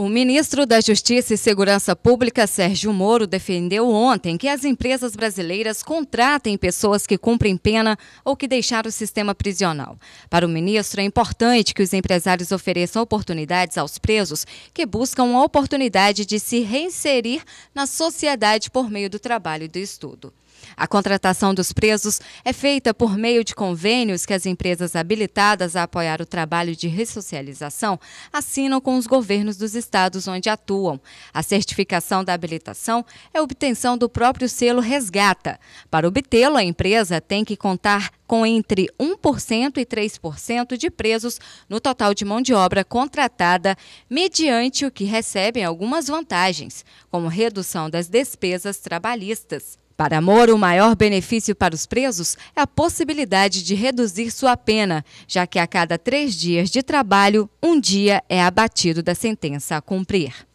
O ministro da Justiça e Segurança Pública, Sérgio Moro, defendeu ontem que as empresas brasileiras contratem pessoas que cumprem pena ou que deixaram o sistema prisional. Para o ministro, é importante que os empresários ofereçam oportunidades aos presos que buscam a oportunidade de se reinserir na sociedade por meio do trabalho e do estudo. A contratação dos presos é feita por meio de convênios que as empresas habilitadas a apoiar o trabalho de ressocialização assinam com os governos dos estados onde atuam. A certificação da habilitação é obtenção do próprio selo Resgata. Para obtê-lo, a empresa tem que contar com entre 1% e 3% de presos no total de mão de obra contratada, mediante o que recebem algumas vantagens, como redução das despesas trabalhistas. Para Moro, o maior benefício para os presos é a possibilidade de reduzir sua pena, já que a cada três dias de trabalho, um dia é abatido da sentença a cumprir.